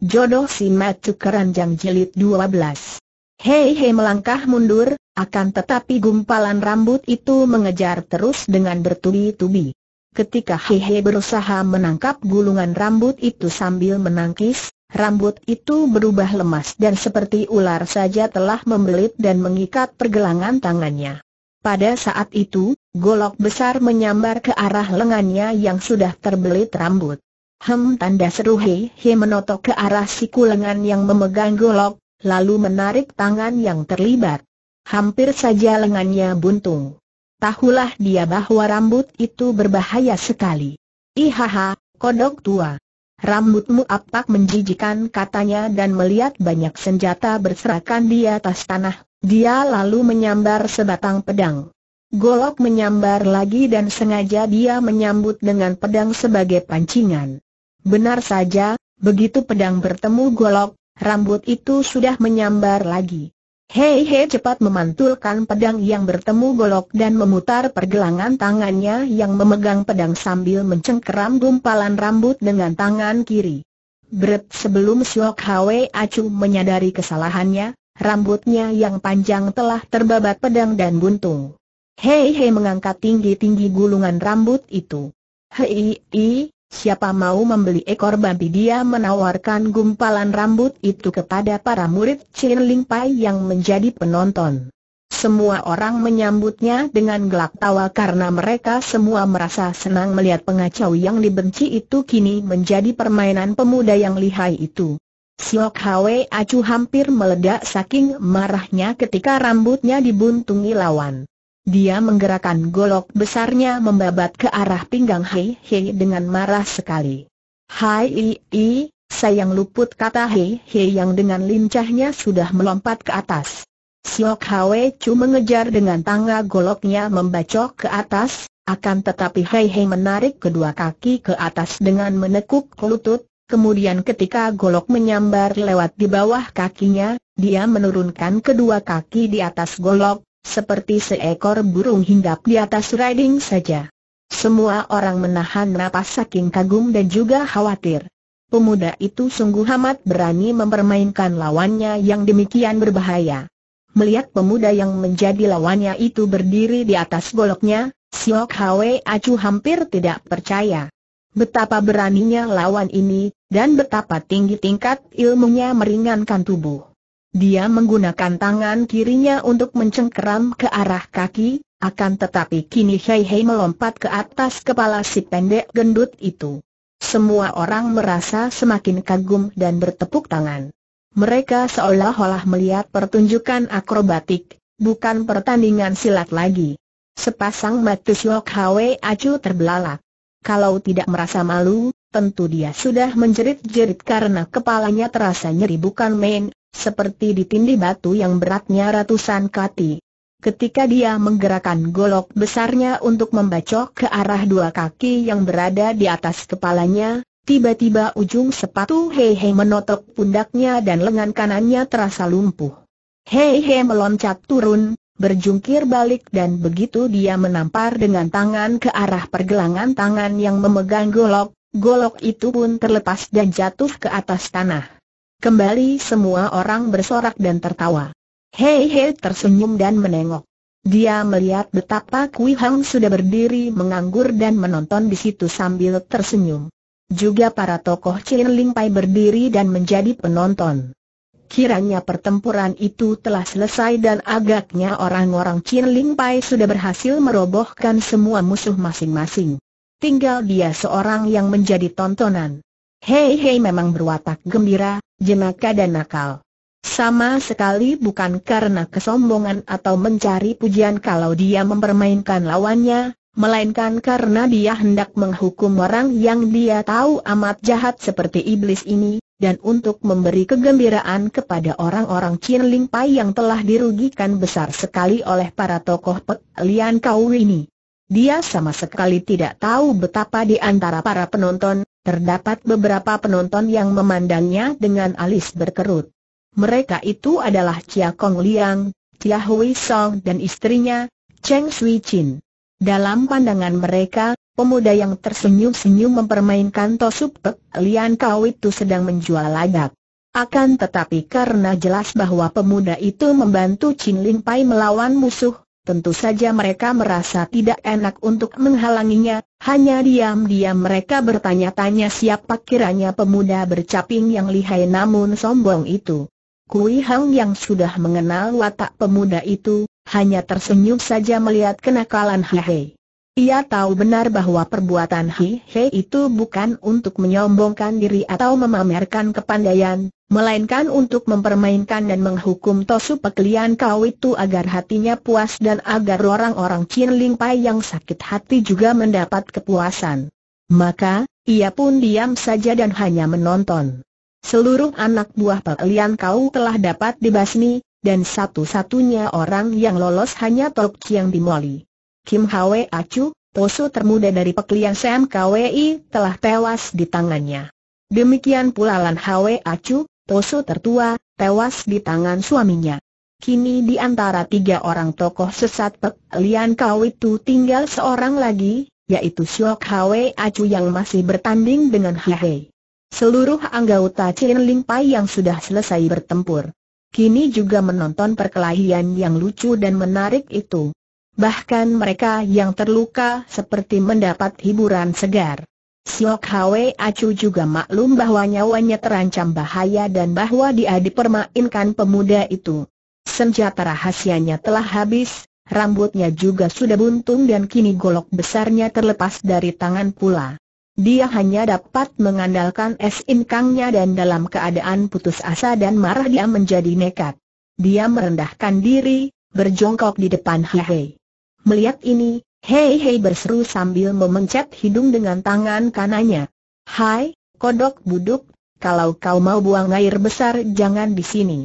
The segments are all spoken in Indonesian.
Jodoh si Matu Keranjang jelit 12 Hei hei melangkah mundur, akan tetapi gumpalan rambut itu mengejar terus dengan bertubi-tubi. Ketika hei hei berusaha menangkap gulungan rambut itu sambil menangkis, rambut itu berubah lemas dan seperti ular saja telah membelit dan mengikat pergelangan tangannya. Pada saat itu, golok besar menyambar ke arah lengannya yang sudah terbelit rambut. Hem tanda seru He He menotok ke arah siku lengan yang memegang golok, lalu menarik tangan yang terlibat. Hampir saja lengannya buntung. Tahulah dia bahwa rambut itu berbahaya sekali. Ihaha, kodok tua. Rambutmu apak menjijikan katanya dan melihat banyak senjata berserakan di atas tanah. Dia lalu menyambar sebatang pedang. Golok menyambar lagi dan sengaja dia menyambut dengan pedang sebagai pancingan. Benar saja, begitu pedang bertemu golok, rambut itu sudah menyambar lagi. Hei Hei cepat memantulkan pedang yang bertemu golok dan memutar pergelangan tangannya yang memegang pedang sambil mencengkeram gumpalan rambut dengan tangan kiri. Bret sebelum Siok Hwe Acu menyadari kesalahannya, rambutnya yang panjang telah terbabat pedang dan buntung. Hei Hei mengangkat tinggi-tinggi gulungan rambut itu. Hei, hei. Siapa mau membeli ekor babi dia menawarkan gumpalan rambut itu kepada para murid Chin Ling Pai yang menjadi penonton. Semua orang menyambutnya dengan gelak tawa karena mereka semua merasa senang melihat pengacau yang dibenci itu kini menjadi permainan pemuda yang lihai itu. Siok Hwe Acu hampir meledak saking marahnya ketika rambutnya dibuntungi lawan. Dia menggerakkan golok besarnya membabat ke arah pinggang Hei Hei dengan marah sekali. Hai i, sayang luput kata Hei Hei yang dengan lincahnya sudah melompat ke atas. Siok Hwe Chu mengejar dengan tangga goloknya membacok ke atas, akan tetapi Hei Hei menarik kedua kaki ke atas dengan menekuk lutut, kemudian ketika golok menyambar lewat di bawah kakinya, dia menurunkan kedua kaki di atas golok, seperti seekor burung hinggap di atas riding saja. Semua orang menahan napas saking kagum dan juga khawatir. Pemuda itu sungguh amat berani mempermainkan lawannya yang demikian berbahaya. Melihat pemuda yang menjadi lawannya itu berdiri di atas goloknya, Siok Hwe Acu hampir tidak percaya. Betapa beraninya lawan ini, dan betapa tinggi tingkat ilmunya meringankan tubuh. Dia menggunakan tangan kirinya untuk mencengkeram ke arah kaki, akan tetapi kini Hei Hei melompat ke atas kepala si pendek gendut itu. Semua orang merasa semakin kagum dan bertepuk tangan. Mereka seolah-olah melihat pertunjukan akrobatik, bukan pertandingan silat lagi. Sepasang mata Siok Hwe Acu terbelalak. Kalau tidak merasa malu, tentu dia sudah menjerit-jerit karena kepalanya terasa nyeri bukan main, seperti ditindih batu yang beratnya ratusan kati. Ketika dia menggerakkan golok besarnya untuk membacok ke arah dua kaki yang berada di atas kepalanya, tiba-tiba ujung sepatu Hehe menotok pundaknya dan lengan kanannya terasa lumpuh. Hehe meloncat turun, berjungkir balik dan begitu dia menampar dengan tangan ke arah pergelangan tangan yang memegang golok, Golok itu pun terlepas dan jatuh ke atas tanah. Kembali semua orang bersorak dan tertawa. Hei Hei tersenyum dan menengok. Dia melihat betapa Kui Hang sudah berdiri menganggur dan menonton di situ sambil tersenyum. Juga para tokoh Chin Ling Pai berdiri dan menjadi penonton. Kiranya pertempuran itu telah selesai dan agaknya orang-orang Chin Ling Pai sudah berhasil merobohkan semua musuh masing-masing tinggal dia seorang yang menjadi tontonan. Hei Hei memang berwatak gembira, jenaka dan nakal. Sama sekali bukan karena kesombongan atau mencari pujian kalau dia mempermainkan lawannya, melainkan karena dia hendak menghukum orang yang dia tahu amat jahat seperti iblis ini, dan untuk memberi kegembiraan kepada orang-orang Chin Ling Pai yang telah dirugikan besar sekali oleh para tokoh Pek Lian Kau ini. Dia sama sekali tidak tahu betapa di antara para penonton, terdapat beberapa penonton yang memandangnya dengan alis berkerut. Mereka itu adalah Chia Kong Liang, Chia Hui Song dan istrinya, Cheng Sui Chin. Dalam pandangan mereka, pemuda yang tersenyum-senyum mempermainkan Tosup Pek Lian Kau itu sedang menjual lagak. Akan tetapi karena jelas bahwa pemuda itu membantu Chin Ling Pai melawan musuh, tentu saja mereka merasa tidak enak untuk menghalanginya, hanya diam-diam mereka bertanya-tanya siapa kiranya pemuda bercaping yang lihai namun sombong itu. Kui Hang yang sudah mengenal watak pemuda itu, hanya tersenyum saja melihat kenakalan Hehe. Ia tahu benar bahwa perbuatan Hi He itu bukan untuk menyombongkan diri atau memamerkan kepandaian, melainkan untuk mempermainkan dan menghukum Tosu Pekelian Kau itu agar hatinya puas dan agar orang-orang Chin Ling Pai yang sakit hati juga mendapat kepuasan. Maka, ia pun diam saja dan hanya menonton. Seluruh anak buah Pekelian Kau telah dapat dibasmi, dan satu-satunya orang yang lolos hanya Tok Chiang Dimoli. Kim Hwe Acu, Tosu termuda dari peklian Sam KWI telah tewas di tangannya. Demikian pula Lan Hwe Acu, Tosu tertua, tewas di tangan suaminya. Kini di antara tiga orang tokoh sesat Pek Lian Kau itu tinggal seorang lagi, yaitu Syok Hwe Acu yang masih bertanding dengan Hye. Seluruh anggota Chin Ling Pai yang sudah selesai bertempur. Kini juga menonton perkelahian yang lucu dan menarik itu. Bahkan mereka yang terluka seperti mendapat hiburan segar. Siok Hwe Acu juga maklum bahwa nyawanya terancam bahaya dan bahwa dia dipermainkan pemuda itu. Senjata rahasianya telah habis, rambutnya juga sudah buntung dan kini golok besarnya terlepas dari tangan pula. Dia hanya dapat mengandalkan es inkangnya dan dalam keadaan putus asa dan marah dia menjadi nekat. Dia merendahkan diri, berjongkok di depan Hwei. Melihat ini, Hei Hei berseru sambil memencet hidung dengan tangan kanannya. Hai, kodok buduk, kalau kau mau buang air besar jangan di sini.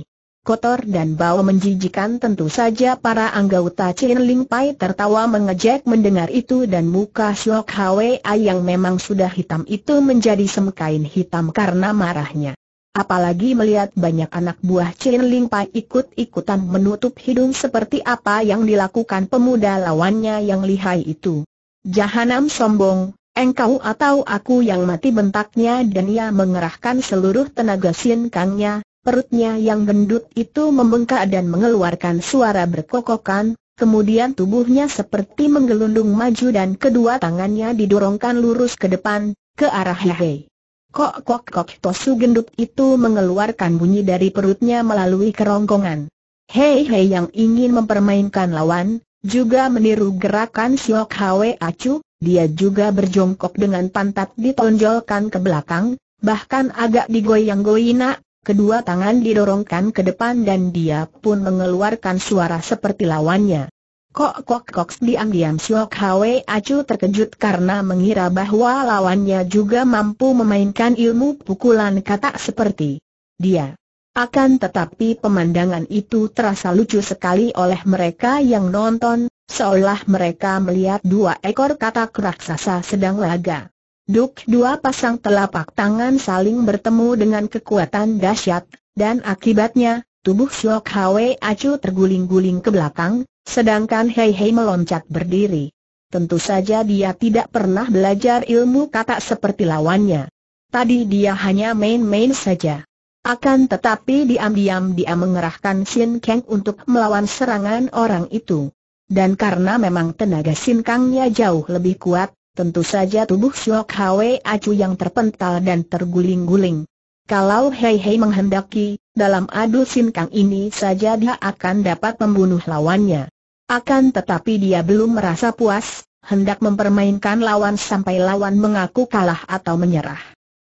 Kotor dan bau menjijikan tentu saja para anggota Chin Ling Pai tertawa mengejek mendengar itu dan muka Shok Hwa yang memang sudah hitam itu menjadi semkain hitam karena marahnya. Apalagi melihat banyak anak buah Chin Ling Pai ikut-ikutan menutup hidung seperti apa yang dilakukan pemuda lawannya yang lihai itu. Jahanam sombong, engkau atau aku yang mati bentaknya dan ia mengerahkan seluruh tenaga Sin Kangnya, perutnya yang gendut itu membengkak dan mengeluarkan suara berkokokan, kemudian tubuhnya seperti menggelundung maju dan kedua tangannya didorongkan lurus ke depan, ke arah Hei. Kok kok kok tosu gendut itu mengeluarkan bunyi dari perutnya melalui kerongkongan. Hei hei yang ingin mempermainkan lawan, juga meniru gerakan Siok Hwe Acu, dia juga berjongkok dengan pantat ditonjolkan ke belakang, bahkan agak digoyang-goyina, kedua tangan didorongkan ke depan dan dia pun mengeluarkan suara seperti lawannya. Kok kok kok diam-diam Siok Hwe Acu terkejut karena mengira bahwa lawannya juga mampu memainkan ilmu pukulan katak seperti dia. Akan tetapi pemandangan itu terasa lucu sekali oleh mereka yang nonton, seolah mereka melihat dua ekor katak raksasa sedang laga. Duk dua pasang telapak tangan saling bertemu dengan kekuatan dahsyat, dan akibatnya, tubuh Siok Hwe Acu terguling-guling ke belakang, Sedangkan Hei Hei meloncat berdiri. Tentu saja dia tidak pernah belajar ilmu kata seperti lawannya. Tadi dia hanya main-main saja. Akan tetapi diam-diam dia mengerahkan Sin Kang untuk melawan serangan orang itu. Dan karena memang tenaga Sin Kangnya jauh lebih kuat, tentu saja tubuh Siok Hwe Acu yang terpental dan terguling-guling. Kalau Hei Hei menghendaki, dalam adu sin Kang ini saja dia akan dapat membunuh lawannya. Akan tetapi dia belum merasa puas, hendak mempermainkan lawan sampai lawan mengaku kalah atau menyerah.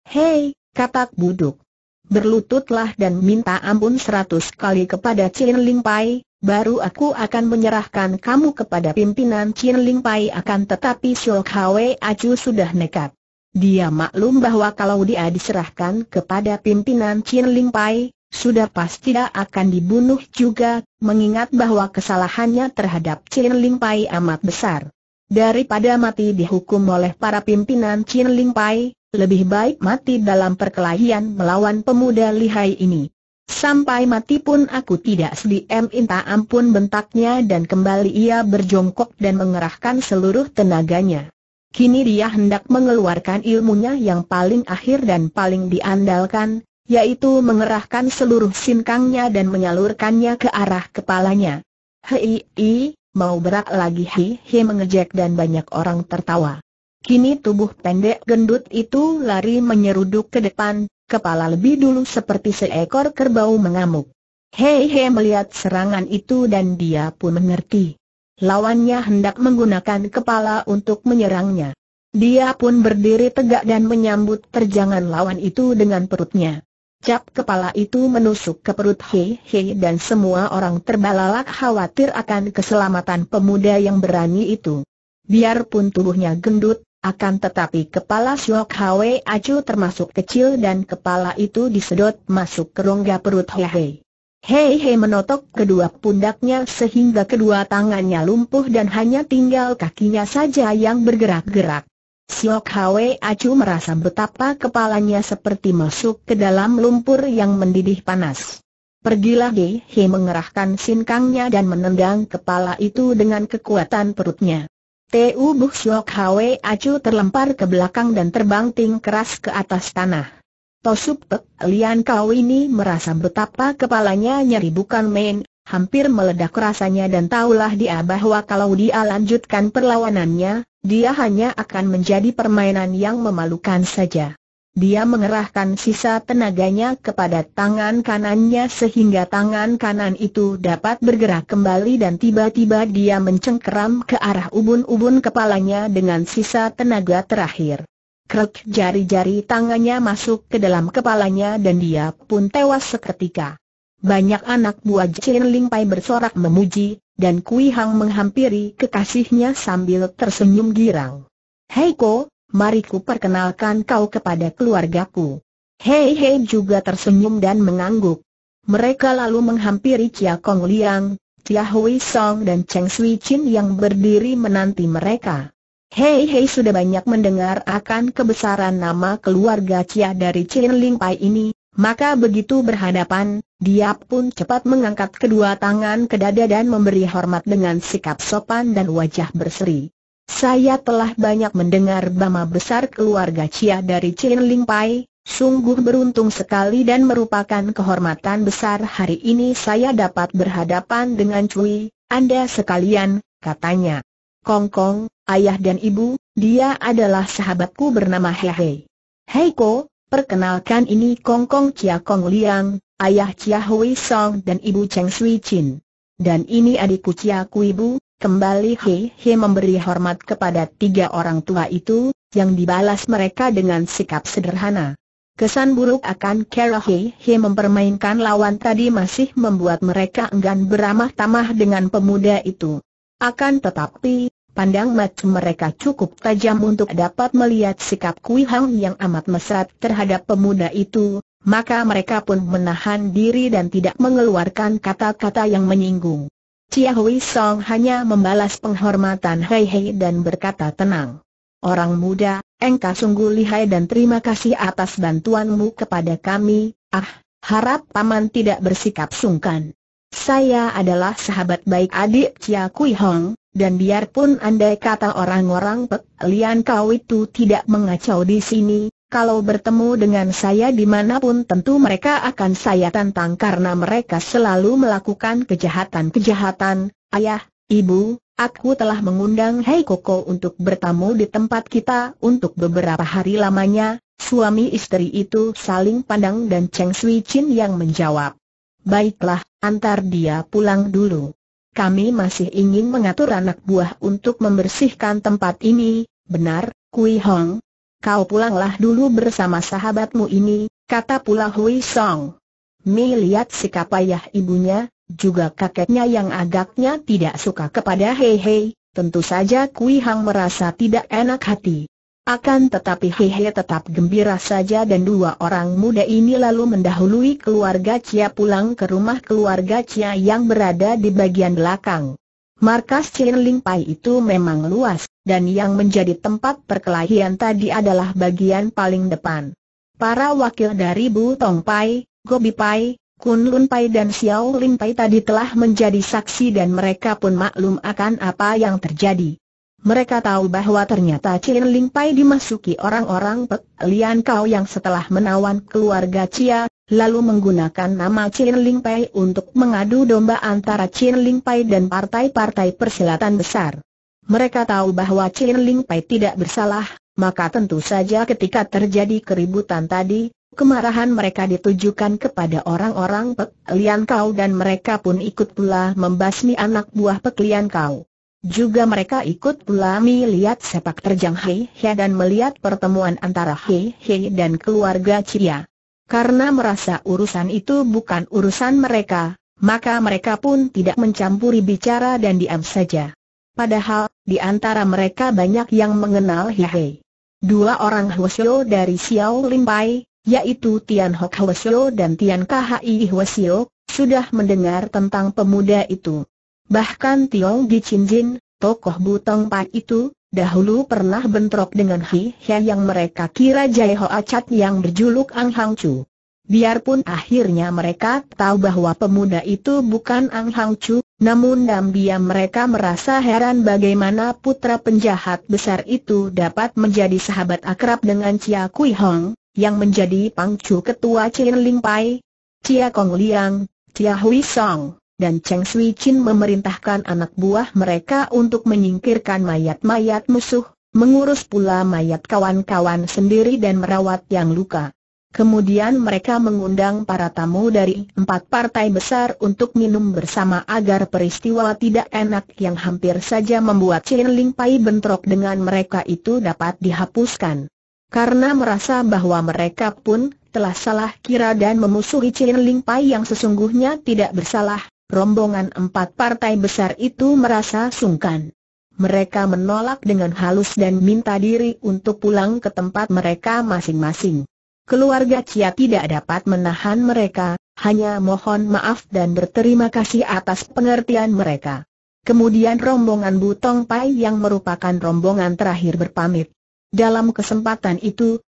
Hei, katak buduk. Berlututlah dan minta ampun seratus kali kepada Chin Ling Pai, baru aku akan menyerahkan kamu kepada pimpinan Chin Ling Pai akan tetapi Xiao Hwe Acu sudah nekat. Dia maklum bahwa kalau dia diserahkan kepada pimpinan Chin Ling Pai, sudah pasti dia akan dibunuh juga, mengingat bahwa kesalahannya terhadap Chin Ling Pai amat besar. Daripada mati dihukum oleh para pimpinan Chin Ling Pai, lebih baik mati dalam perkelahian melawan pemuda lihai ini. Sampai mati pun aku tidak sedih minta ampun bentaknya dan kembali ia berjongkok dan mengerahkan seluruh tenaganya. Kini dia hendak mengeluarkan ilmunya yang paling akhir dan paling diandalkan, yaitu mengerahkan seluruh sinkangnya dan menyalurkannya ke arah kepalanya. Hei, i, mau berak lagi hei, hei mengejek dan banyak orang tertawa. Kini tubuh pendek gendut itu lari menyeruduk ke depan, kepala lebih dulu seperti seekor kerbau mengamuk. Hei Hei melihat serangan itu dan dia pun mengerti. Lawannya hendak menggunakan kepala untuk menyerangnya. Dia pun berdiri tegak dan menyambut terjangan lawan itu dengan perutnya. Cap kepala itu menusuk ke perut Hei Hei dan semua orang terbalalak khawatir akan keselamatan pemuda yang berani itu. Biarpun tubuhnya gendut, akan tetapi kepala Siok Hwe Acu termasuk kecil dan kepala itu disedot masuk ke rongga perut Hei Hei. Hei Hei menotok kedua pundaknya sehingga kedua tangannya lumpuh dan hanya tinggal kakinya saja yang bergerak-gerak. Siok Hwe Acu merasa betapa kepalanya seperti masuk ke dalam lumpur yang mendidih panas. Pergilah Ge He mengerahkan sinkangnya dan menendang kepala itu dengan kekuatan perutnya. Tu Buh Siok Hwe Acu terlempar ke belakang dan terbanting keras ke atas tanah. Tosup Pek Lian Kau ini merasa betapa kepalanya nyeri bukan main, hampir meledak rasanya dan taulah dia bahwa kalau dia lanjutkan perlawanannya, dia hanya akan menjadi permainan yang memalukan saja. Dia mengerahkan sisa tenaganya kepada tangan kanannya sehingga tangan kanan itu dapat bergerak kembali dan tiba-tiba dia mencengkeram ke arah ubun-ubun kepalanya dengan sisa tenaga terakhir. Krek jari-jari tangannya masuk ke dalam kepalanya dan dia pun tewas seketika. Banyak anak buah Chin Ling Pai bersorak memuji, dan Kui Hang menghampiri kekasihnya sambil tersenyum girang. Hei Ko, mari ku perkenalkan kau kepada keluargaku. Hei Hei juga tersenyum dan mengangguk. Mereka lalu menghampiri Chia Kong Liang, Chia Hui Song dan Cheng Sui Chin yang berdiri menanti mereka. Hei Hei sudah banyak mendengar akan kebesaran nama keluarga Chia dari Chin Ling Pai ini, maka begitu berhadapan, dia pun cepat mengangkat kedua tangan ke dada dan memberi hormat dengan sikap sopan dan wajah berseri. Saya telah banyak mendengar bama besar keluarga Cia dari Chin Ling Pai, sungguh beruntung sekali dan merupakan kehormatan besar hari ini saya dapat berhadapan dengan Cui, Anda sekalian, katanya. Kong Kong, ayah dan ibu, dia adalah sahabatku bernama Hehe. Heiko, perkenalkan ini Kong Kong Cia Kong Liang, ayah Chia Hui Song dan ibu Cheng Sui Chin. Dan ini adikku Chia Kui Bu, kembali He He memberi hormat kepada tiga orang tua itu, yang dibalas mereka dengan sikap sederhana. Kesan buruk akan Kera He He mempermainkan lawan tadi masih membuat mereka enggan beramah tamah dengan pemuda itu. Akan tetapi, pandang mata mereka cukup tajam untuk dapat melihat sikap Kui Hang yang amat mesra terhadap pemuda itu, maka mereka pun menahan diri dan tidak mengeluarkan kata-kata yang menyinggung. Chia Hui Song hanya membalas penghormatan Hei Hei dan berkata tenang. Orang muda, engkau sungguh lihai dan terima kasih atas bantuanmu kepada kami, ah, harap paman tidak bersikap sungkan. Saya adalah sahabat baik adik Chia Kui Hong, dan biarpun andai kata orang-orang Pek Lian Kau itu tidak mengacau di sini, kalau bertemu dengan saya dimanapun tentu mereka akan saya tantang karena mereka selalu melakukan kejahatan-kejahatan, ayah, ibu, Aku telah mengundang Hei Koko untuk bertamu di tempat kita untuk beberapa hari lamanya, suami istri itu saling pandang dan Cheng Sui Chin yang menjawab. Baiklah, antar dia pulang dulu. Kami masih ingin mengatur anak buah untuk membersihkan tempat ini, benar, Kui Hong? kau pulanglah dulu bersama sahabatmu ini, kata pula Hui Song. Mi lihat sikap ayah ibunya, juga kakeknya yang agaknya tidak suka kepada Hei Hei, tentu saja Kui Hang merasa tidak enak hati. Akan tetapi Hei Hei tetap gembira saja dan dua orang muda ini lalu mendahului keluarga Cia pulang ke rumah keluarga Cia yang berada di bagian belakang. Markas Ling Pai itu memang luas, dan yang menjadi tempat perkelahian tadi adalah bagian paling depan. Para wakil dari Bu Tong Pai, Gobi Pai, Kun Lun Pai dan Xiao Ling Pai tadi telah menjadi saksi dan mereka pun maklum akan apa yang terjadi. Mereka tahu bahwa ternyata Chin Ling Pai dimasuki orang-orang Pek Lian Kau yang setelah menawan keluarga Cia, lalu menggunakan nama Chin Ling Pai untuk mengadu domba antara Chin Ling Pai dan partai-partai persilatan besar. Mereka tahu bahwa Chin Ling Pai tidak bersalah, maka tentu saja ketika terjadi keributan tadi, kemarahan mereka ditujukan kepada orang-orang Pek Lian Kau dan mereka pun ikut pula membasmi anak buah Pek Lian Kau. Juga mereka ikut pula melihat sepak terjang Hei He dan melihat pertemuan antara Hei He dan keluarga Cia. Karena merasa urusan itu bukan urusan mereka, maka mereka pun tidak mencampuri bicara dan diam saja. Padahal, di antara mereka banyak yang mengenal Hei He. Dua orang Hwasyo dari Xiao Limpai, yaitu Tian Hok Hwasyo dan Tian Kha Hwasyo, sudah mendengar tentang pemuda itu. Bahkan Tiong Di Jin, tokoh Butong Pai itu, dahulu pernah bentrok dengan Hi Hia yang mereka kira Jai ho acat yang berjuluk Ang Hang Chu. Biarpun akhirnya mereka tahu bahwa pemuda itu bukan Ang Hang Chu, namun dalam diam mereka merasa heran bagaimana putra penjahat besar itu dapat menjadi sahabat akrab dengan Chia Kui Hong, yang menjadi pangcu ketua Chin Ling Pai, Chia Kong Liang, Chia Hui Song dan Cheng Sui Chin memerintahkan anak buah mereka untuk menyingkirkan mayat-mayat musuh, mengurus pula mayat kawan-kawan sendiri dan merawat yang luka. Kemudian mereka mengundang para tamu dari empat partai besar untuk minum bersama agar peristiwa tidak enak yang hampir saja membuat Chen Ling Pai bentrok dengan mereka itu dapat dihapuskan. Karena merasa bahwa mereka pun telah salah kira dan memusuhi Chen Ling Pai yang sesungguhnya tidak bersalah, rombongan empat partai besar itu merasa sungkan. Mereka menolak dengan halus dan minta diri untuk pulang ke tempat mereka masing-masing. Keluarga Cia tidak dapat menahan mereka, hanya mohon maaf dan berterima kasih atas pengertian mereka. Kemudian rombongan Butong Pai yang merupakan rombongan terakhir berpamit. Dalam kesempatan itu,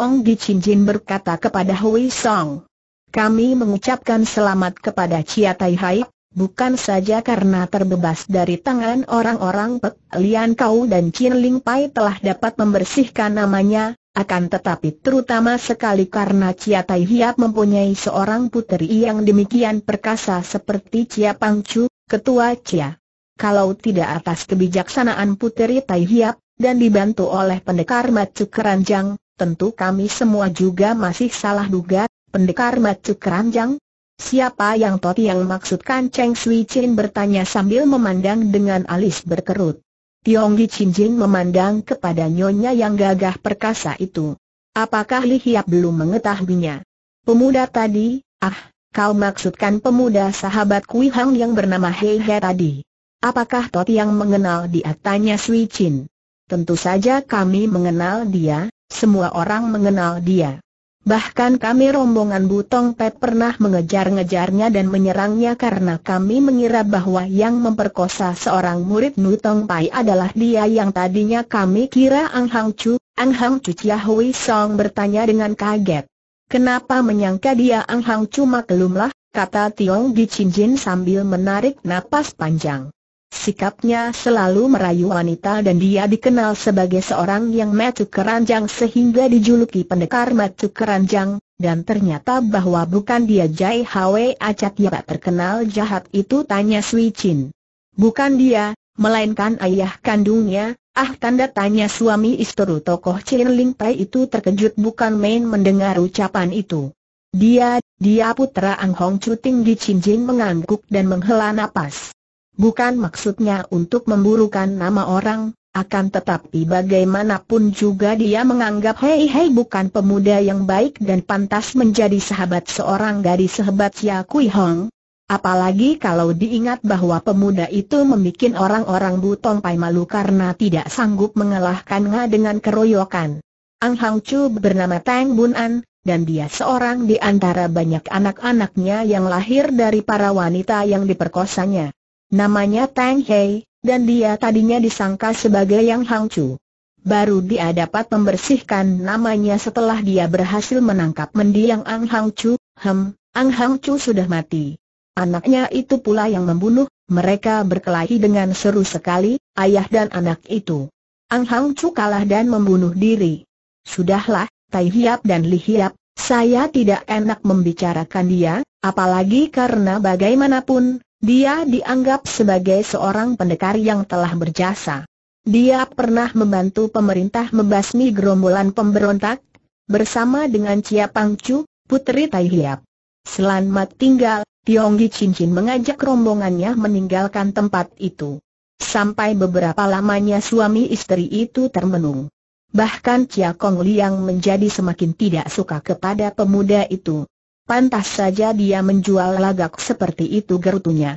Ong Chin Jin berkata kepada Hui Song, kami mengucapkan selamat kepada Chia Tai Hai, bukan saja karena terbebas dari tangan orang-orang Pek Lian Kau dan Chin Ling Pai telah dapat membersihkan namanya, akan tetapi terutama sekali karena Chia Tai Hiap mempunyai seorang puteri yang demikian perkasa seperti Chia Pang Chu, Ketua Chia. Kalau tidak atas kebijaksanaan puteri Tai Hiap, dan dibantu oleh pendekar Macu Keranjang, tentu kami semua juga masih salah duga, Pendekar macu keranjang? Siapa yang Toti yang maksudkan Cheng Sui Chin bertanya sambil memandang dengan alis berkerut. Tiong Gi Chin Jin memandang kepada nyonya yang gagah perkasa itu. Apakah Li Hiap belum mengetahuinya? Pemuda tadi, ah, kau maksudkan pemuda sahabat Kui Hang yang bernama Hei He tadi. Apakah Toti yang mengenal dia? Tanya Sui Chin. Tentu saja kami mengenal dia, semua orang mengenal dia. Bahkan kami rombongan Butong Pe pernah mengejar-ngejarnya dan menyerangnya karena kami mengira bahwa yang memperkosa seorang murid Nutong Pai adalah dia yang tadinya kami kira Ang Hang Chu. Ang Hang Chu Chia Hui Song bertanya dengan kaget. Kenapa menyangka dia Ang Hang Chu maklumlah, kata Tiong Jin sambil menarik napas panjang. Sikapnya selalu merayu wanita dan dia dikenal sebagai seorang yang matu keranjang sehingga dijuluki pendekar matu keranjang, dan ternyata bahwa bukan dia Jai Hwe Acat yang terkenal jahat itu tanya Sui Chin. Bukan dia, melainkan ayah kandungnya, ah tanda tanya suami istri tokoh Chin Ling Pai itu terkejut bukan main mendengar ucapan itu. Dia, dia putra Ang Hong Chu Ting di Chin Jin mengangguk dan menghela napas. Bukan maksudnya untuk memburukan nama orang, akan tetapi bagaimanapun juga dia menganggap Hei Hei bukan pemuda yang baik dan pantas menjadi sahabat seorang gadis sahabat Sia Kui Hong. Apalagi kalau diingat bahwa pemuda itu membuat orang-orang Butong Pai malu karena tidak sanggup mengalahkan Nga dengan keroyokan. Ang Hang Chu bernama Tang Bun An, dan dia seorang di antara banyak anak-anaknya yang lahir dari para wanita yang diperkosanya. Namanya Tang Hei, dan dia tadinya disangka sebagai Yang Hang Chu. Baru dia dapat membersihkan namanya setelah dia berhasil menangkap mendiang Ang Hang Chu. hem, Ang Hang Chu sudah mati. Anaknya itu pula yang membunuh, mereka berkelahi dengan seru sekali, ayah dan anak itu. Ang Hang Chu kalah dan membunuh diri. Sudahlah, Tai Hiap dan Li Hiap, saya tidak enak membicarakan dia, apalagi karena bagaimanapun, dia dianggap sebagai seorang pendekar yang telah berjasa. Dia pernah membantu pemerintah membasmi gerombolan pemberontak, bersama dengan Cia Pangcu, putri Tai Hiap. Selamat tinggal, Tiong Tionggi Cincin mengajak rombongannya meninggalkan tempat itu. Sampai beberapa lamanya suami istri itu termenung. Bahkan Cia Kong Liang menjadi semakin tidak suka kepada pemuda itu. Pantas saja dia menjual lagak seperti itu gerutunya.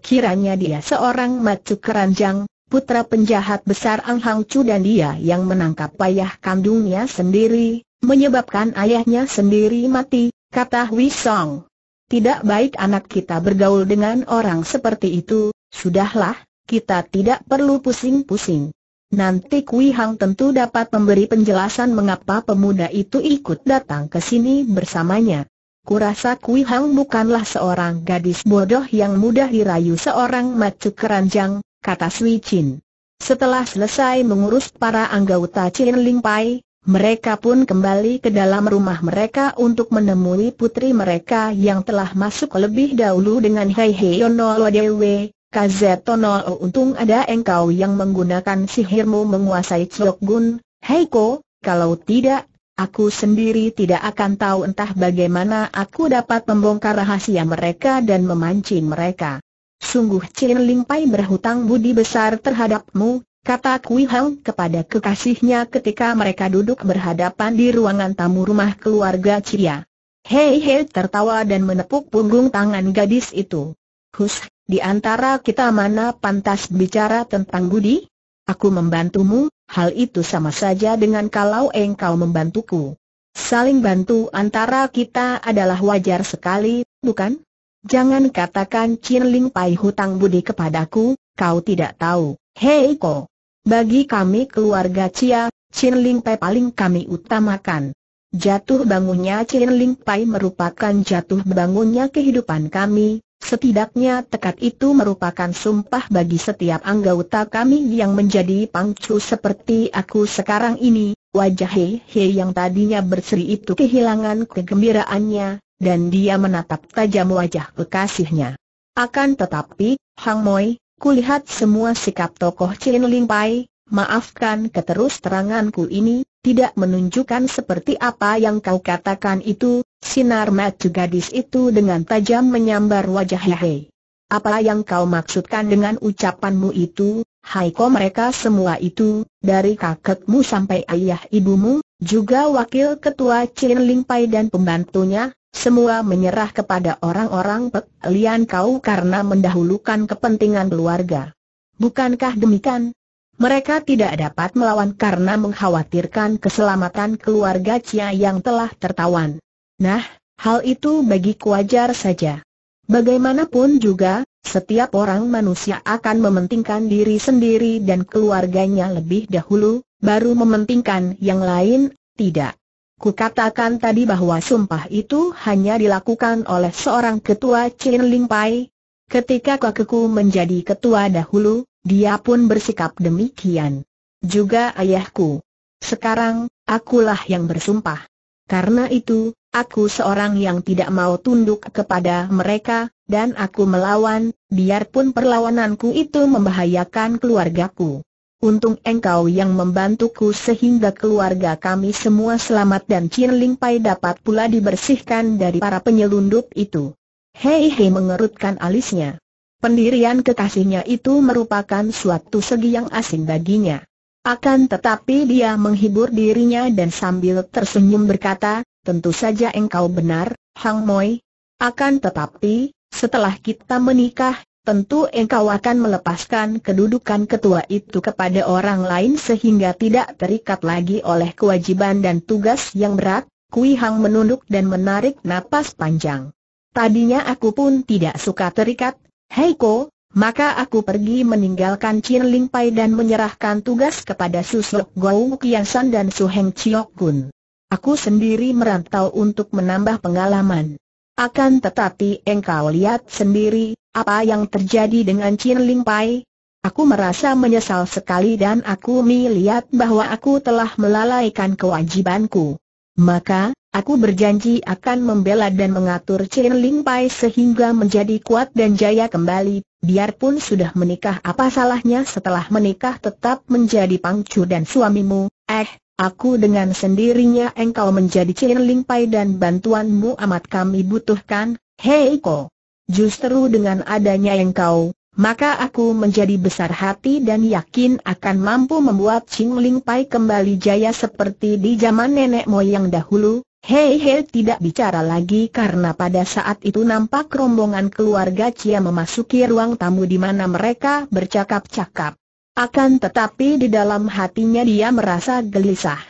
Kiranya dia seorang macu keranjang, putra penjahat besar Ang Hang Chu dan dia yang menangkap ayah kandungnya sendiri, menyebabkan ayahnya sendiri mati, kata Hui Song. Tidak baik anak kita bergaul dengan orang seperti itu, sudahlah, kita tidak perlu pusing-pusing. Nanti Kui Hang tentu dapat memberi penjelasan mengapa pemuda itu ikut datang ke sini bersamanya. Kurasa Kui Hang bukanlah seorang gadis bodoh yang mudah dirayu seorang macu keranjang, kata Sui Chin. Setelah selesai mengurus para anggota Chin Ling Pai, mereka pun kembali ke dalam rumah mereka untuk menemui putri mereka yang telah masuk lebih dahulu dengan Hei Hei Ono Dewe, Kazetono untung ada engkau yang menggunakan sihirmu menguasai Chok Gun, Hei Ko, kalau tidak Aku sendiri tidak akan tahu entah bagaimana aku dapat membongkar rahasia mereka dan memancing mereka. Sungguh Chin Ling Pai berhutang budi besar terhadapmu, kata Kui Hang kepada kekasihnya ketika mereka duduk berhadapan di ruangan tamu rumah keluarga Chia. Hei hei tertawa dan menepuk punggung tangan gadis itu. Hus, di antara kita mana pantas bicara tentang budi? Aku membantumu, hal itu sama saja dengan kalau engkau membantuku. Saling bantu antara kita adalah wajar sekali, bukan? Jangan katakan Chin Ling Pai hutang budi kepadaku, kau tidak tahu, hei ko. Bagi kami keluarga Chia, Chin Ling Pai paling kami utamakan. Jatuh bangunnya Chin Ling Pai merupakan jatuh bangunnya kehidupan kami, Setidaknya tekad itu merupakan sumpah bagi setiap anggota kami yang menjadi pangcu seperti aku sekarang ini. Wajah He He yang tadinya berseri itu kehilangan kegembiraannya, dan dia menatap tajam wajah kekasihnya. Akan tetapi, Hang Moi, kulihat semua sikap tokoh Chin Ling Pai, maafkan keterus teranganku ini, tidak menunjukkan seperti apa yang kau katakan itu, Sinar mata gadis itu dengan tajam menyambar wajah Hehe. Apa yang kau maksudkan dengan ucapanmu itu, Haiko mereka semua itu, dari kakekmu sampai ayah ibumu, juga wakil ketua Chin Ling Pai dan pembantunya, semua menyerah kepada orang-orang Pek Lian kau karena mendahulukan kepentingan keluarga. Bukankah demikian? Mereka tidak dapat melawan karena mengkhawatirkan keselamatan keluarga Cia yang telah tertawan. Nah, hal itu bagi kuajar saja. Bagaimanapun juga, setiap orang manusia akan mementingkan diri sendiri dan keluarganya lebih dahulu, baru mementingkan yang lain, tidak. Kukatakan tadi bahwa sumpah itu hanya dilakukan oleh seorang ketua Chin Ling Pai. Ketika kakekku menjadi ketua dahulu, dia pun bersikap demikian. Juga ayahku. Sekarang, akulah yang bersumpah. Karena itu, Aku seorang yang tidak mau tunduk kepada mereka, dan aku melawan, biarpun perlawananku itu membahayakan keluargaku. Untung engkau yang membantuku sehingga keluarga kami semua selamat dan Chin Ling Pai dapat pula dibersihkan dari para penyelundup itu. Hei Hei mengerutkan alisnya. Pendirian kekasihnya itu merupakan suatu segi yang asing baginya. Akan tetapi dia menghibur dirinya dan sambil tersenyum berkata, tentu saja engkau benar, Hang Moi. Akan tetapi, setelah kita menikah, tentu engkau akan melepaskan kedudukan ketua itu kepada orang lain sehingga tidak terikat lagi oleh kewajiban dan tugas yang berat, Kui Hang menunduk dan menarik napas panjang. Tadinya aku pun tidak suka terikat, Heiko, maka aku pergi meninggalkan Chin Ling Pai dan menyerahkan tugas kepada Su Gou Kian San dan Su Heng Chiok Kun. Aku sendiri merantau untuk menambah pengalaman. Akan tetapi engkau lihat sendiri, apa yang terjadi dengan Chin Ling Pai? Aku merasa menyesal sekali dan aku melihat bahwa aku telah melalaikan kewajibanku. Maka, aku berjanji akan membela dan mengatur Chin Ling Pai sehingga menjadi kuat dan jaya kembali biarpun sudah menikah apa salahnya setelah menikah tetap menjadi pangcu dan suamimu, eh, aku dengan sendirinya engkau menjadi cilin Pai dan bantuanmu amat kami butuhkan, hei ko. Justru dengan adanya engkau, maka aku menjadi besar hati dan yakin akan mampu membuat Ching Ling Pai kembali jaya seperti di zaman nenek moyang dahulu, Hei Hei tidak bicara lagi karena pada saat itu nampak rombongan keluarga Cia memasuki ruang tamu di mana mereka bercakap-cakap. Akan tetapi di dalam hatinya dia merasa gelisah.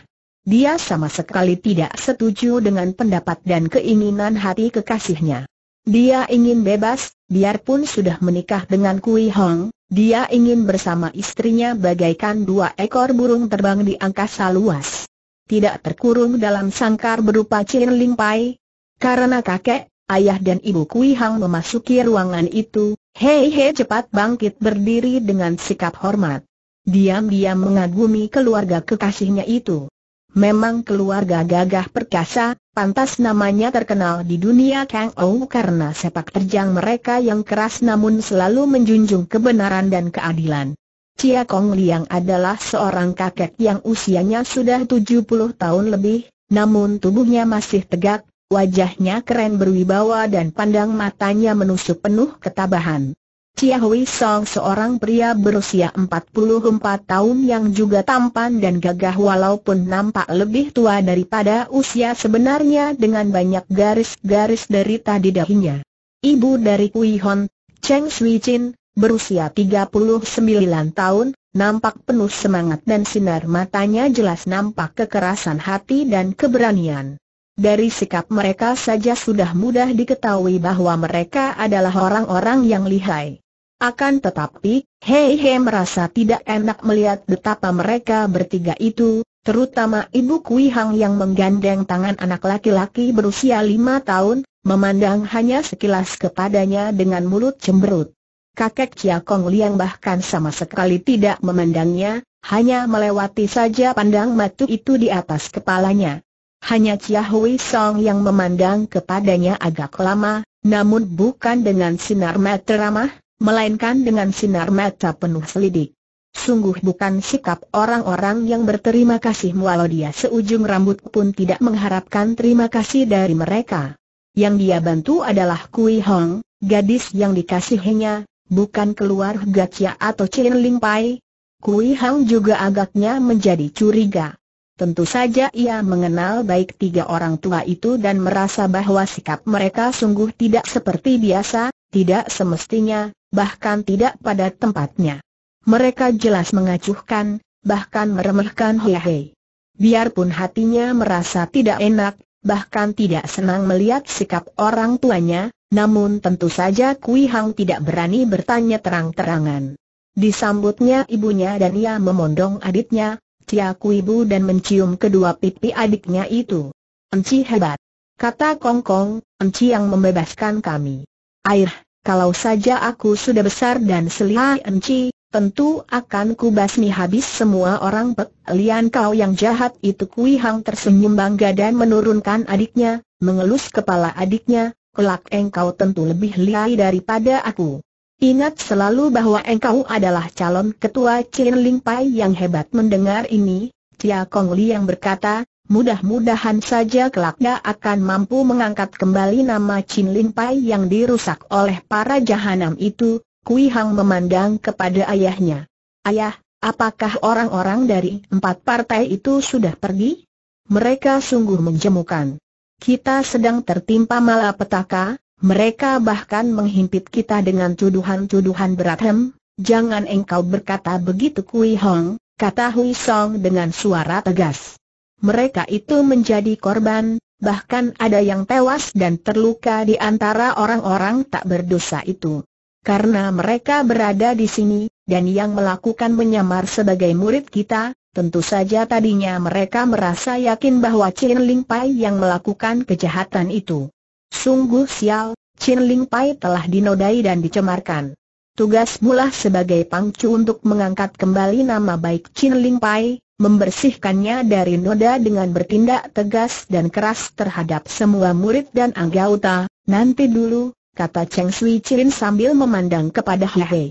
Dia sama sekali tidak setuju dengan pendapat dan keinginan hati kekasihnya. Dia ingin bebas, biarpun sudah menikah dengan Kui Hong, dia ingin bersama istrinya bagaikan dua ekor burung terbang di angkasa luas tidak terkurung dalam sangkar berupa cirling pai. Karena kakek, ayah dan ibu Kui Hang memasuki ruangan itu, Hei Hei cepat bangkit berdiri dengan sikap hormat. Diam-diam mengagumi keluarga kekasihnya itu. Memang keluarga gagah perkasa, pantas namanya terkenal di dunia Kang Ou karena sepak terjang mereka yang keras namun selalu menjunjung kebenaran dan keadilan. Chia Kong Liang adalah seorang kakek yang usianya sudah 70 tahun lebih, namun tubuhnya masih tegak, wajahnya keren berwibawa dan pandang matanya menusuk penuh ketabahan. Chia Hui Song seorang pria berusia 44 tahun yang juga tampan dan gagah walaupun nampak lebih tua daripada usia sebenarnya dengan banyak garis-garis derita di dahinya. Ibu dari Kui Hon, Cheng Sui Chin, berusia 39 tahun, nampak penuh semangat dan sinar matanya jelas nampak kekerasan hati dan keberanian. Dari sikap mereka saja sudah mudah diketahui bahwa mereka adalah orang-orang yang lihai. Akan tetapi, Hei Hei merasa tidak enak melihat betapa mereka bertiga itu, terutama Ibu Kui Hang yang menggandeng tangan anak laki-laki berusia lima tahun, memandang hanya sekilas kepadanya dengan mulut cemberut kakek Chia Kong Liang bahkan sama sekali tidak memandangnya, hanya melewati saja pandang matu itu di atas kepalanya. Hanya Chia Hui Song yang memandang kepadanya agak lama, namun bukan dengan sinar mata ramah, melainkan dengan sinar mata penuh selidik. Sungguh bukan sikap orang-orang yang berterima kasih walau dia seujung rambut pun tidak mengharapkan terima kasih dari mereka. Yang dia bantu adalah Kui Hong, gadis yang dikasihinya, bukan keluar Gacia atau Chin Ling Pai? Kui Hang juga agaknya menjadi curiga. Tentu saja ia mengenal baik tiga orang tua itu dan merasa bahwa sikap mereka sungguh tidak seperti biasa, tidak semestinya, bahkan tidak pada tempatnya. Mereka jelas mengacuhkan, bahkan meremehkan Hei Hei. Biarpun hatinya merasa tidak enak, bahkan tidak senang melihat sikap orang tuanya, namun tentu saja Kui Hang tidak berani bertanya terang-terangan. Disambutnya ibunya dan ia memondong adiknya, Cia Kui Bu dan mencium kedua pipi adiknya itu. Enci hebat. Kata Kong Kong, Enci yang membebaskan kami. Air, kalau saja aku sudah besar dan selihai Enci, tentu akan kubasmi habis semua orang Pek Lian kau yang jahat itu Kui Hang tersenyum bangga dan menurunkan adiknya, mengelus kepala adiknya, kelak engkau tentu lebih lihai daripada aku. Ingat selalu bahwa engkau adalah calon ketua Chin Ling Pai yang hebat mendengar ini, Tia Kong Li yang berkata, mudah-mudahan saja kelaknya akan mampu mengangkat kembali nama Chin Ling Pai yang dirusak oleh para jahanam itu, Kui Hang memandang kepada ayahnya. Ayah, apakah orang-orang dari empat partai itu sudah pergi? Mereka sungguh menjemukan. Kita sedang tertimpa malapetaka, mereka bahkan menghimpit kita dengan tuduhan-tuduhan berat hem. Jangan engkau berkata begitu Kui Hong, kata Hui Song dengan suara tegas. Mereka itu menjadi korban, bahkan ada yang tewas dan terluka di antara orang-orang tak berdosa itu. Karena mereka berada di sini, dan yang melakukan menyamar sebagai murid kita, tentu saja tadinya mereka merasa yakin bahwa Chin Ling Pai yang melakukan kejahatan itu. Sungguh sial, Chin Ling Pai telah dinodai dan dicemarkan. Tugas mula sebagai pangcu untuk mengangkat kembali nama baik Chin Ling Pai, membersihkannya dari noda dengan bertindak tegas dan keras terhadap semua murid dan anggota. Nanti dulu, kata Cheng Sui Chin sambil memandang kepada He He.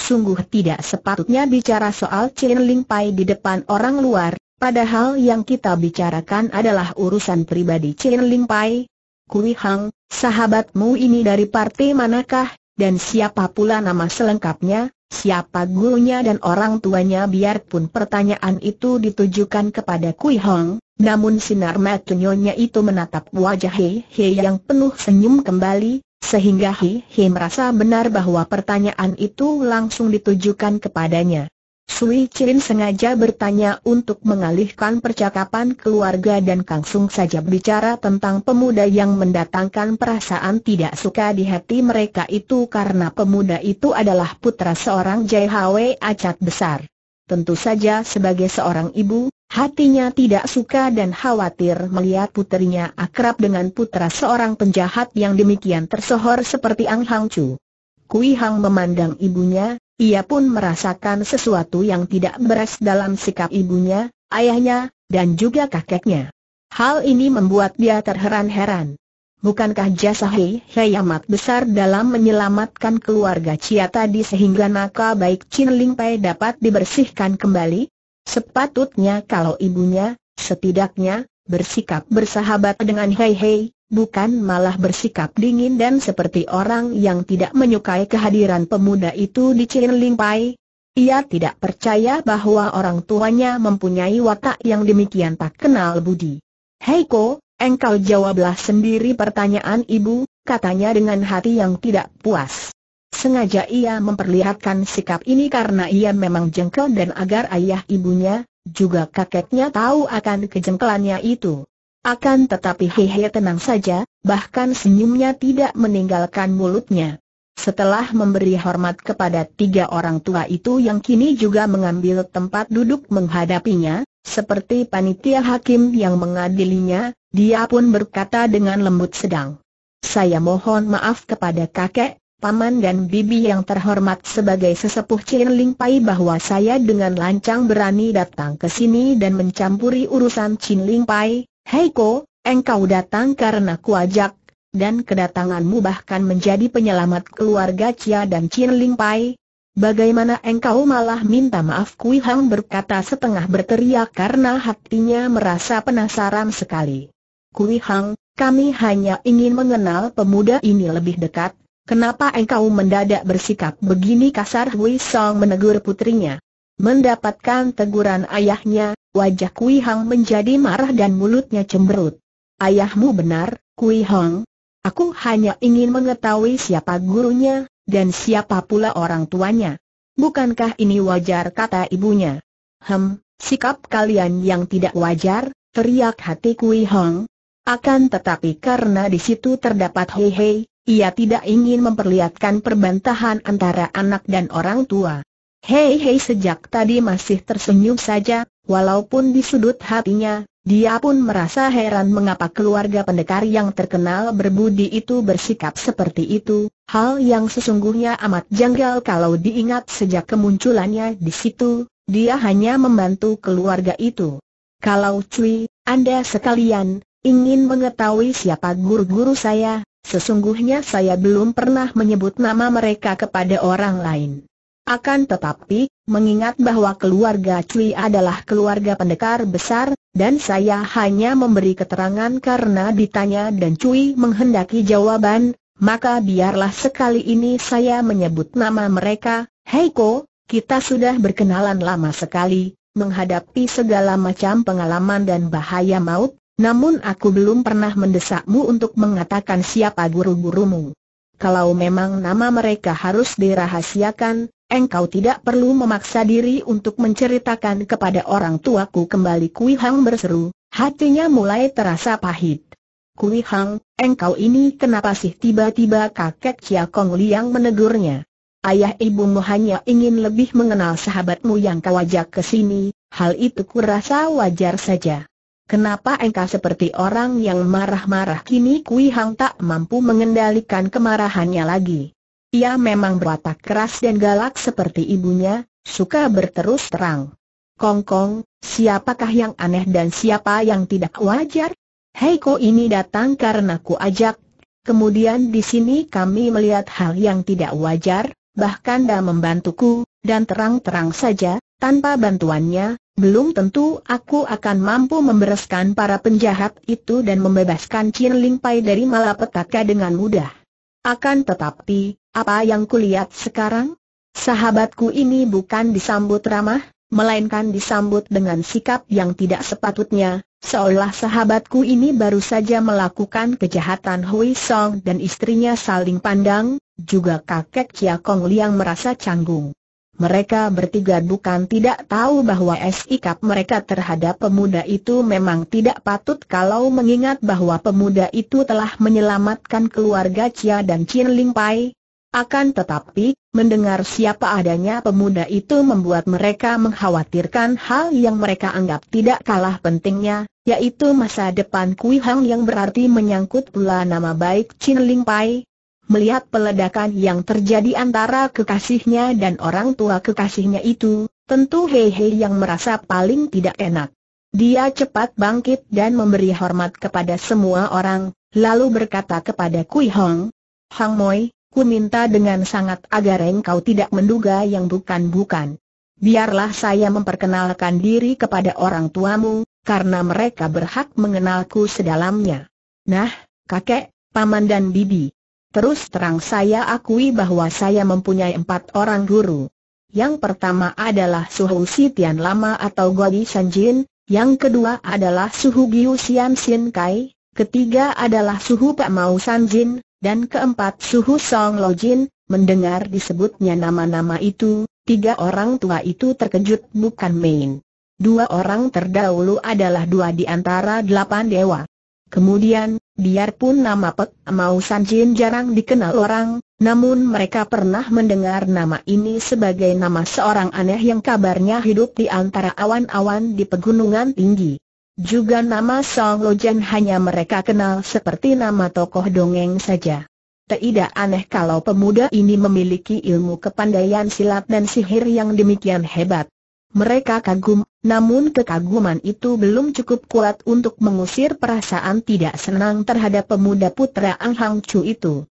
Sungguh tidak sepatutnya bicara soal Chin Ling Pai di depan orang luar, padahal yang kita bicarakan adalah urusan pribadi Chin Ling Pai. Kui Hang, sahabatmu ini dari partai manakah, dan siapa pula nama selengkapnya, siapa gurunya dan orang tuanya biarpun pertanyaan itu ditujukan kepada Kui Hang, namun sinar matunya itu menatap wajah He He yang penuh senyum kembali, sehingga Hi Hi merasa benar bahwa pertanyaan itu langsung ditujukan kepadanya. Sui Chin sengaja bertanya untuk mengalihkan percakapan keluarga dan langsung saja bicara tentang pemuda yang mendatangkan perasaan tidak suka di hati mereka itu karena pemuda itu adalah putra seorang Jai Hwe Acat besar. Tentu saja sebagai seorang ibu, Hatinya tidak suka dan khawatir melihat putrinya akrab dengan putra seorang penjahat yang demikian tersohor seperti Ang Hang Chu. Kui Hang memandang ibunya, ia pun merasakan sesuatu yang tidak beres dalam sikap ibunya, ayahnya, dan juga kakeknya. Hal ini membuat dia terheran-heran. Bukankah jasa Hei Hei amat besar dalam menyelamatkan keluarga Cia tadi sehingga naka baik Chin Ling Pai dapat dibersihkan kembali? Sepatutnya kalau ibunya, setidaknya, bersikap bersahabat dengan Hei Hei, bukan malah bersikap dingin dan seperti orang yang tidak menyukai kehadiran pemuda itu di Cilin Pai. Ia tidak percaya bahwa orang tuanya mempunyai watak yang demikian tak kenal budi. Ko, engkau jawablah sendiri pertanyaan ibu, katanya dengan hati yang tidak puas. Sengaja ia memperlihatkan sikap ini karena ia memang jengkel dan agar ayah ibunya, juga kakeknya tahu akan kejengkelannya itu. Akan tetapi Hehe tenang saja, bahkan senyumnya tidak meninggalkan mulutnya. Setelah memberi hormat kepada tiga orang tua itu yang kini juga mengambil tempat duduk menghadapinya, seperti panitia hakim yang mengadilinya, dia pun berkata dengan lembut sedang. Saya mohon maaf kepada kakek, Paman dan Bibi yang terhormat sebagai sesepuh Chin Ling Pai bahwa saya dengan lancang berani datang ke sini dan mencampuri urusan Chin Ling Pai, Hei Ko, engkau datang karena kuajak, dan kedatanganmu bahkan menjadi penyelamat keluarga Cia dan Chin Ling Pai. Bagaimana engkau malah minta maaf Kui Hang berkata setengah berteriak karena hatinya merasa penasaran sekali. Kui Hang, kami hanya ingin mengenal pemuda ini lebih dekat, Kenapa engkau mendadak bersikap begini kasar Hui Song menegur putrinya. Mendapatkan teguran ayahnya, wajah Kui Hang menjadi marah dan mulutnya cemberut. Ayahmu benar, Kui Hang. Aku hanya ingin mengetahui siapa gurunya, dan siapa pula orang tuanya. Bukankah ini wajar kata ibunya? Hem, sikap kalian yang tidak wajar, teriak hati Kui Hang. Akan tetapi karena di situ terdapat hei-hei, ia tidak ingin memperlihatkan perbantahan antara anak dan orang tua. Hei hei sejak tadi masih tersenyum saja, walaupun di sudut hatinya, dia pun merasa heran mengapa keluarga pendekar yang terkenal berbudi itu bersikap seperti itu, hal yang sesungguhnya amat janggal kalau diingat sejak kemunculannya di situ, dia hanya membantu keluarga itu. Kalau cuy, Anda sekalian, ingin mengetahui siapa guru-guru saya, Sesungguhnya saya belum pernah menyebut nama mereka kepada orang lain. Akan tetapi, mengingat bahwa keluarga Cui adalah keluarga pendekar besar, dan saya hanya memberi keterangan karena ditanya dan Cui menghendaki jawaban, maka biarlah sekali ini saya menyebut nama mereka, Heiko, kita sudah berkenalan lama sekali, menghadapi segala macam pengalaman dan bahaya maut, namun aku belum pernah mendesakmu untuk mengatakan siapa guru-gurumu. Kalau memang nama mereka harus dirahasiakan, engkau tidak perlu memaksa diri untuk menceritakan kepada orang tuaku kembali Kui Hang berseru, hatinya mulai terasa pahit. Kui Hang, engkau ini kenapa sih tiba-tiba kakek Chia Kong Liang menegurnya? Ayah ibumu hanya ingin lebih mengenal sahabatmu yang kau ajak ke sini, hal itu kurasa wajar saja. Kenapa engkau seperti orang yang marah-marah kini Kui Hang tak mampu mengendalikan kemarahannya lagi. Ia memang berwatak keras dan galak seperti ibunya, suka berterus terang. Kongkong, Kong, siapakah yang aneh dan siapa yang tidak wajar? Heiko ini datang karena ku ajak, kemudian di sini kami melihat hal yang tidak wajar, bahkan dah membantuku, dan terang-terang saja, tanpa bantuannya, belum tentu aku akan mampu membereskan para penjahat itu dan membebaskan Chin Ling Pai dari malapetaka dengan mudah. Akan tetapi, apa yang kulihat sekarang? Sahabatku ini bukan disambut ramah, melainkan disambut dengan sikap yang tidak sepatutnya, seolah sahabatku ini baru saja melakukan kejahatan Hui Song dan istrinya saling pandang, juga kakek Chia Kong Liang merasa canggung. Mereka bertiga bukan tidak tahu bahwa sikap mereka terhadap pemuda itu memang tidak patut kalau mengingat bahwa pemuda itu telah menyelamatkan keluarga Chia dan Chin Ling Pai. Akan tetapi, mendengar siapa adanya pemuda itu membuat mereka mengkhawatirkan hal yang mereka anggap tidak kalah pentingnya, yaitu masa depan Kui Hang yang berarti menyangkut pula nama baik Chin Ling Pai, Melihat peledakan yang terjadi antara kekasihnya dan orang tua kekasihnya itu, tentu Hei yang merasa paling tidak enak. Dia cepat bangkit dan memberi hormat kepada semua orang, lalu berkata kepada Kui Hong, Hang Moi, ku minta dengan sangat agar engkau tidak menduga yang bukan-bukan. Biarlah saya memperkenalkan diri kepada orang tuamu, karena mereka berhak mengenalku sedalamnya. Nah, kakek, paman dan bibi, Terus terang saya akui bahwa saya mempunyai empat orang guru. Yang pertama adalah Suhu Sitian Lama atau Godi Sanjin, yang kedua adalah Suhu Giu Sian Sin Kai, ketiga adalah Suhu Pak Mau Sanjin, dan keempat Suhu Song Lojin. Mendengar disebutnya nama-nama itu, tiga orang tua itu terkejut bukan main. Dua orang terdahulu adalah dua di antara delapan dewa. Kemudian, Biarpun nama Pek Mau San Jin jarang dikenal orang, namun mereka pernah mendengar nama ini sebagai nama seorang aneh yang kabarnya hidup di antara awan-awan di pegunungan tinggi. Juga nama Song Lojen hanya mereka kenal seperti nama tokoh dongeng saja. Tidak aneh kalau pemuda ini memiliki ilmu kepandaian silat dan sihir yang demikian hebat. Mereka kagum, namun kekaguman itu belum cukup kuat untuk mengusir perasaan tidak senang terhadap pemuda putra Ang Hang Chu itu.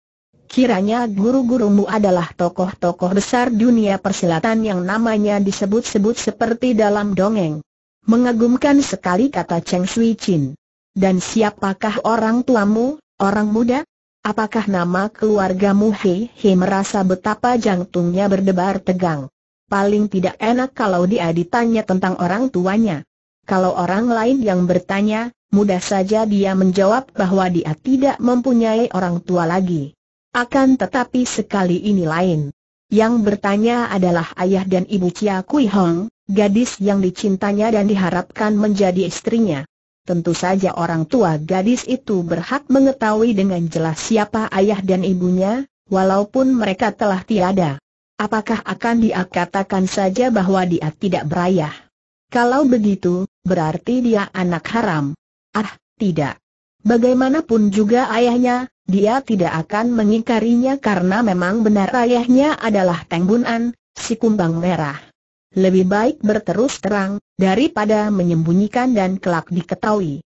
Kiranya guru-gurumu adalah tokoh-tokoh besar dunia persilatan yang namanya disebut-sebut seperti dalam dongeng. Mengagumkan sekali kata Cheng Shui Chin. Dan siapakah orang tuamu, orang muda? Apakah nama keluargamu Hei Hei merasa betapa jantungnya berdebar tegang. Paling tidak enak kalau dia ditanya tentang orang tuanya. Kalau orang lain yang bertanya, mudah saja dia menjawab bahwa dia tidak mempunyai orang tua lagi. Akan tetapi sekali ini lain. Yang bertanya adalah ayah dan ibu Chia Kui Hong, gadis yang dicintanya dan diharapkan menjadi istrinya. Tentu saja orang tua gadis itu berhak mengetahui dengan jelas siapa ayah dan ibunya, walaupun mereka telah tiada. Apakah akan dia katakan saja bahwa dia tidak berayah? Kalau begitu, berarti dia anak haram. Ah, tidak. Bagaimanapun juga ayahnya, dia tidak akan mengingkarinya karena memang benar ayahnya adalah Teng si kumbang merah. Lebih baik berterus terang, daripada menyembunyikan dan kelak diketahui.